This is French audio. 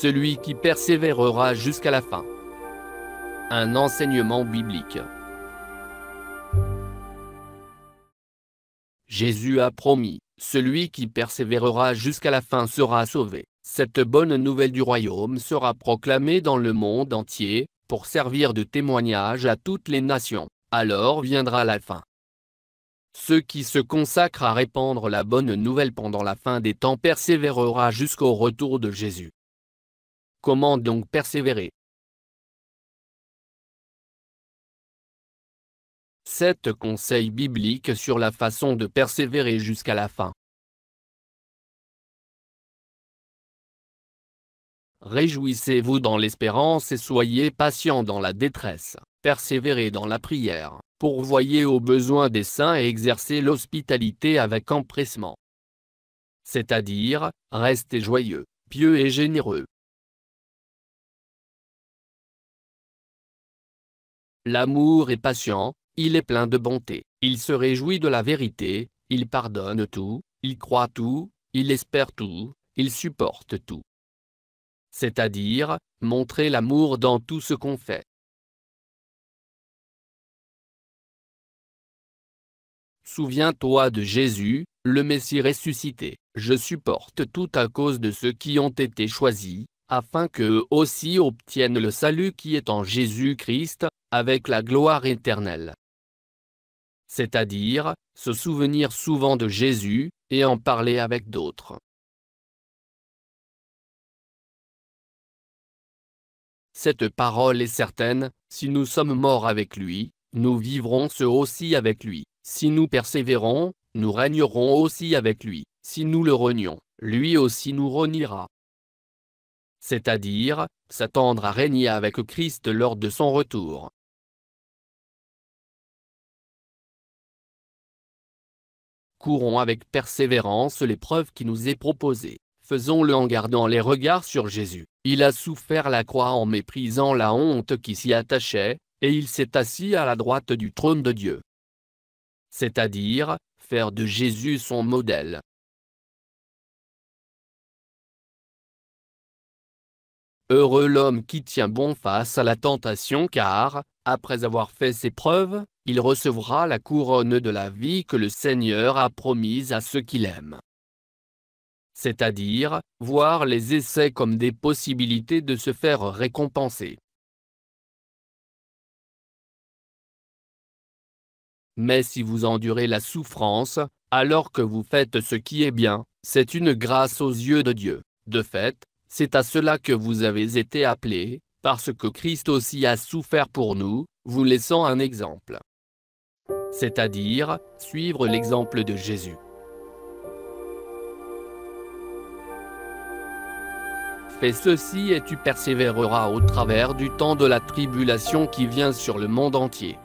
celui qui persévérera jusqu'à la fin. Un enseignement biblique. Jésus a promis, celui qui persévérera jusqu'à la fin sera sauvé. Cette bonne nouvelle du royaume sera proclamée dans le monde entier, pour servir de témoignage à toutes les nations. Alors viendra la fin. Ceux qui se consacrent à répandre la bonne nouvelle pendant la fin des temps persévérera jusqu'au retour de Jésus. Comment donc persévérer Sept conseils bibliques sur la façon de persévérer jusqu'à la fin. Réjouissez-vous dans l'espérance et soyez patient dans la détresse. Persévérez dans la prière, pourvoyez aux besoins des saints et exercez l'hospitalité avec empressement. C'est-à-dire, restez joyeux, pieux et généreux, L'amour est patient, il est plein de bonté, il se réjouit de la vérité, il pardonne tout, il croit tout, il espère tout, il supporte tout. C'est-à-dire, montrer l'amour dans tout ce qu'on fait. Souviens-toi de Jésus, le Messie ressuscité. Je supporte tout à cause de ceux qui ont été choisis, afin qu'eux aussi obtiennent le salut qui est en Jésus-Christ, avec la gloire éternelle. C'est-à-dire, se souvenir souvent de Jésus, et en parler avec d'autres. Cette parole est certaine, si nous sommes morts avec lui, nous vivrons ce aussi avec lui. Si nous persévérons, nous régnerons aussi avec lui. Si nous le renions, lui aussi nous reniera c'est-à-dire s'attendre à régner avec Christ lors de son retour. Courons avec persévérance l'épreuve qui nous est proposée. Faisons-le en gardant les regards sur Jésus. Il a souffert la croix en méprisant la honte qui s'y attachait, et il s'est assis à la droite du trône de Dieu. C'est-à-dire, faire de Jésus son modèle. Heureux l'homme qui tient bon face à la tentation car, après avoir fait ses preuves, il recevra la couronne de la vie que le Seigneur a promise à ceux qu'il aime. C'est-à-dire, voir les essais comme des possibilités de se faire récompenser. Mais si vous endurez la souffrance, alors que vous faites ce qui est bien, c'est une grâce aux yeux de Dieu. De fait, c'est à cela que vous avez été appelés, parce que Christ aussi a souffert pour nous, vous laissant un exemple. C'est-à-dire, suivre l'exemple de Jésus. Fais ceci et tu persévéreras au travers du temps de la tribulation qui vient sur le monde entier.